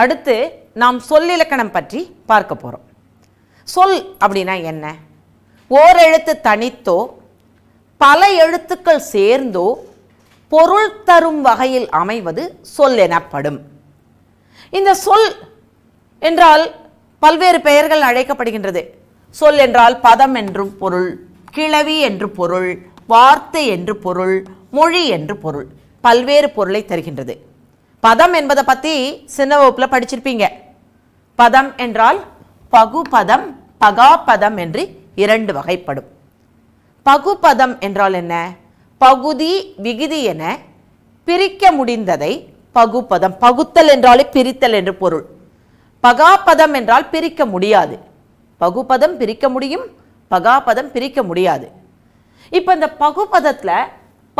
அடுத்து நாம் சொல்லிலக்கணம் பற்றி பார்க்க போகிறோம் சொல் அப்படின்னா என்ன ஓரெழுத்து தனித்தோ பல எழுத்துக்கள் சேர்ந்தோ பொருள் தரும் வகையில் அமைவது சொல் எனப்படும் இந்த சொல் என்றால் பல்வேறு பெயர்கள் அழைக்கப்படுகின்றது சொல் என்றால் பதம் என்றும் பொருள் கிளவி என்று பொருள் வார்த்தை என்று பொருள் மொழி என்று பொருள் பல்வேறு பொருளை தருகின்றது பதம் என்பதை பற்றி சின்ன வகுப்பில் படிச்சிருப்பீங்க பதம் என்றால் பகுபதம் பகாபதம் என்று இரண்டு வகைப்படும் பகுபதம் என்றால் என்ன பகுதி விகுதி என பிரிக்க முடிந்ததை பகுபதம் பகுத்தல் என்றாலே பிரித்தல் என்று பொருள் பகாபதம் என்றால் பிரிக்க முடியாது பகுபதம் பிரிக்க முடியும் பகாபதம் பிரிக்க முடியாது இப்போ இந்த பகுபதத்தில்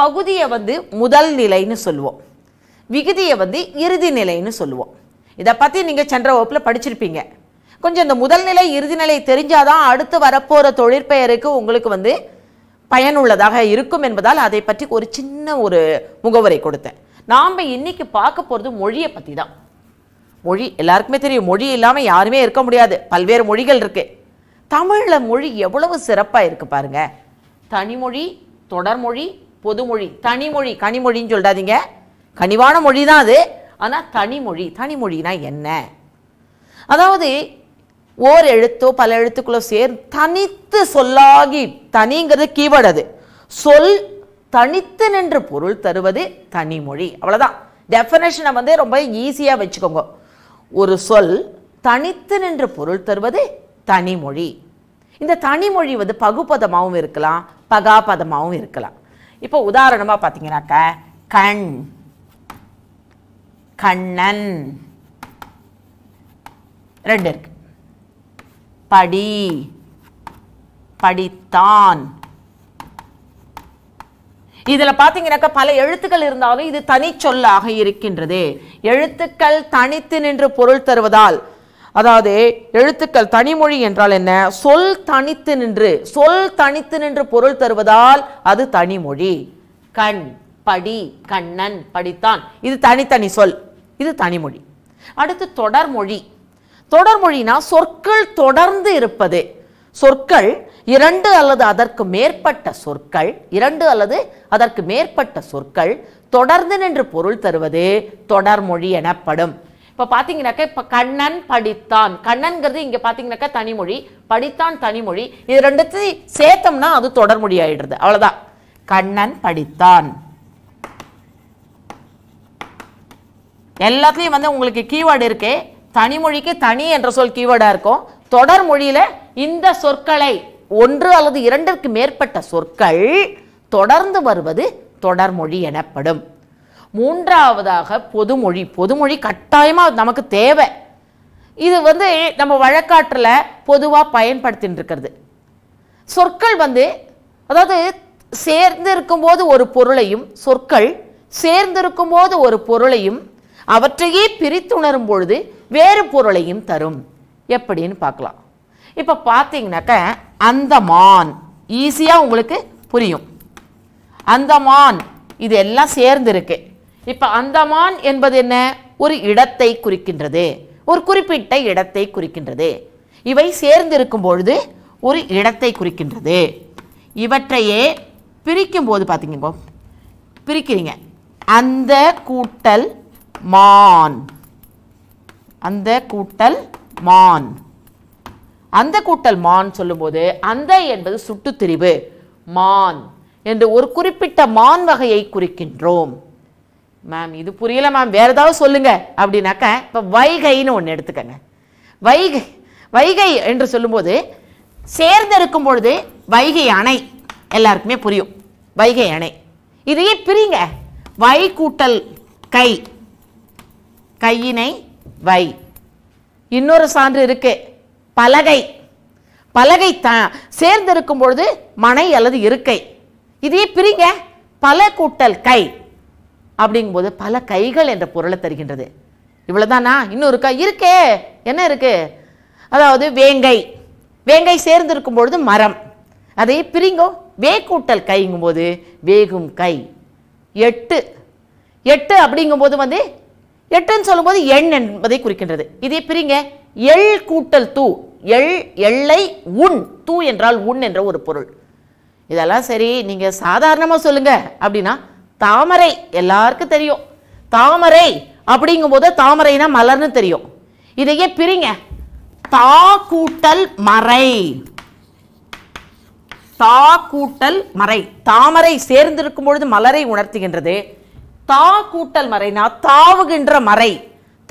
பகுதியை வந்து முதல் நிலைன்னு சொல்லுவோம் விகுதியை வந்து இறுதி நிலைன்னு சொல்லுவோம் இதை பற்றி நீங்கள் சென்ற வகுப்பில் படிச்சிருப்பீங்க கொஞ்சம் இந்த முதல் நிலை இறுதி நிலை தெரிஞ்சாதான் அடுத்து வரப்போகிற தொழிற்பெயருக்கு உங்களுக்கு வந்து பயனுள்ளதாக இருக்கும் என்பதால் அதை பற்றி ஒரு சின்ன ஒரு முகவரை கொடுத்தேன் நாம் இன்னைக்கு பார்க்க போகிறது மொழியை பற்றி தான் மொழி எல்லாருக்குமே தெரியும் மொழி இல்லாமல் யாருமே இருக்க முடியாது பல்வேறு மொழிகள் இருக்கு தமிழில் மொழி எவ்வளவு சிறப்பாக இருக்கு பாருங்க தனிமொழி தொடர்மொழி பொதுமொழி தனிமொழி கனிமொழின்னு சொல்லாதீங்க கனிவான மொழி தான் அது ஆனால் தனிமொழி தனிமொழினா என்ன அதாவது ஓர் எழுத்தோ பல எழுத்துக்களோ சேர் தனித்து சொல்லாகி தனிங்கிறது கீவேர்டு அது சொல் தனித்து நின்று பொருள் தருவது தனிமொழி அவ்வளோதான் டெஃபனேஷனை வந்து ரொம்ப ஈஸியாக வச்சுக்கோங்க ஒரு சொல் தனித்து நின்று பொருள் தருவது தனிமொழி இந்த தனிமொழி வந்து பகுப்பதமாகவும் இருக்கலாம் பகாபதமாகவும் இருக்கலாம் இப்போ உதாரணமாக பார்த்தீங்கன்னாக்க கண் கண்ணன் ரெண்டு இருக்கு படி படித்தான் இதுல பாத்தீங்கன்னாக்கா பல எழுத்துக்கள் இருந்தாலும் இது தனி சொல்லாக இருக்கின்றது எழுத்துக்கள் தனித்து நின்று பொருள் தருவதால் அதாவது எழுத்துக்கள் தனிமொழி என்றால் என்ன சொல் தனித்து நின்று சொல் தனித்து நின்று பொருள் தருவதால் அது தனிமொழி கண் படி கண்ணன் படித்தான் இது தனித்தனி சொல் இது தனிமொழி அடுத்து தொடர்மொழி தொடர்மொழினா சொற்கள் தொடர்ந்து இருப்பது சொற்கள் இரண்டு அல்லது அதற்கு மேற்பட்ட சொற்கள் இரண்டு அல்லது அதற்கு மேற்பட்ட சொற்கள் தொடர்ந்து நின்று பொருள் தருவது தொடர்மொழி எனப்படும் இப்போ பார்த்தீங்கன்னாக்கா இப்போ கண்ணன் படித்தான் கண்ணன்கிறது இங்கே பார்த்தீங்கன்னாக்கா தனிமொழி படித்தான் தனிமொழி இது ரெண்டுத்தையும் சேர்த்தோம்னா அது தொடர்மொழி ஆயிடுறது அவ்வளோதான் கண்ணன் படித்தான் எல்லாத்துலேயும் வந்து உங்களுக்கு கீவேர்டு இருக்கு தனிமொழிக்கு தனி என்ற சொல் கீவேர்டாக இருக்கும் தொடர் மொழியில் இந்த சொற்களை ஒன்று அல்லது இரண்டிற்கு மேற்பட்ட சொற்கள் தொடர்ந்து வருவது தொடர்மொழி எனப்படும் மூன்றாவதாக பொதுமொழி பொதுமொழி கட்டாயமாக நமக்கு தேவை இது வந்து நம்ம வழக்காற்றில் பொதுவாக பயன்படுத்தின்னு இருக்கிறது சொற்கள் வந்து அதாவது சேர்ந்து இருக்கும்போது ஒரு பொருளையும் சொற்கள் சேர்ந்திருக்கும் போது ஒரு பொருளையும் அவற்றையே பிரித்துணரும் பொழுது வேறு பொருளையும் தரும் எப்படின்னு பார்க்கலாம் இப்போ பார்த்தீங்கன்னாக்க அந்தமான் ஈஸியாக உங்களுக்கு புரியும் அந்தமான் இது எல்லாம் சேர்ந்துருக்கு இப்போ அந்தமான் என்பது என்ன ஒரு இடத்தை குறிக்கின்றது ஒரு குறிப்பிட்ட இடத்தை குறிக்கின்றது இவை சேர்ந்து பொழுது ஒரு இடத்தை குறிக்கின்றது இவற்றையே பிரிக்கும் போது பார்த்தீங்க பிரிக்கிறீங்க அந்த கூட்டல் மான் அந்த கூட்டல் மான் அந்த கூட்டல் மான் சொல்லும்போது அந்த என்பது சுட்டுத்திரிவு மான் என்று ஒரு குறிப்பிட்ட மான் வகையை குறிக்கின்றோம் மேம் இது புரியல மேம் வேறு ஏதாவது சொல்லுங்க அப்படின்னாக்க இப்போ வைகைன்னு ஒன்று எடுத்துக்கங்க வைகை வைகை என்று சொல்லும்போது சேர்ந்திருக்கும் பொழுது வைகை அணை எல்லாருக்குமே புரியும் வைகை அணை இதையே பிரிங்க வை கூட்டல் கை கையினை வை இன்னொரு சான்று இருக்கு பலகை பலகை த சேர்ந்திருக்கும் பொழுது மனை அல்லது இருக்கை இதையே பிரிங்க பல கூட்டல் கை அப்படிங்கும்போது பல கைகள் என்ற பொருளை தருகின்றது இவ்வளோதானா இன்னும் இருக்கா இருக்கே என்ன இருக்கு அதாவது வேங்கை வேங்கை சேர்ந்திருக்கும் பொழுது மரம் அதை பிரிங்கோ வே கூட்டல் கைங்கும்போது வேகும் கை எட்டு எட்டு அப்படிங்கும்போது வந்து எட்டுன்னு சொல்லும்போது எண் என்பதை குறிக்கின்றது இதே பிரிங்க எள் கூட்டல் தூ எள் எள்ளை உண் தூ என்றால் உண் என்ற ஒரு பொருள் இதெல்லாம் சரி நீங்கள் சாதாரணமாக சொல்லுங்கள் அப்படின்னா தாமரை எல்லாருக்கும் தெரியும் தாமரை அப்படிங்கும்போது தாமரைனா மலர்னு தெரியும் இதையே பிரிங்க தா கூட்டல் மறை தா கூட்டல் மறை தாமரை சேர்ந்திருக்கும் பொழுது மலரை உணர்த்துகின்றது தா கூட்டல் மறைனா தாவுகின்ற மறை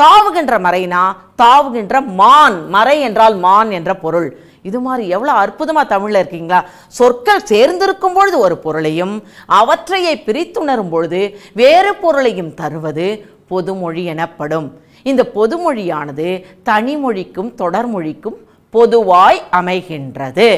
தாவுகின்ற மறைனா தாவுகின்ற மான் மறை என்றால் மான் என்ற பொருள் இது மாதிரி எவ்வளோ அற்புதமாக தமிழில் இருக்கீங்களா சொற்கள் சேர்ந்திருக்கும் பொழுது ஒரு பொருளையும் அவற்றையை பிரித்துணரும் பொழுது வேறு பொருளையும் தருவது பொதுமொழி எனப்படும் இந்த பொதுமொழியானது தனிமொழிக்கும் தொடர்மொழிக்கும் பொதுவாய் அமைகின்றது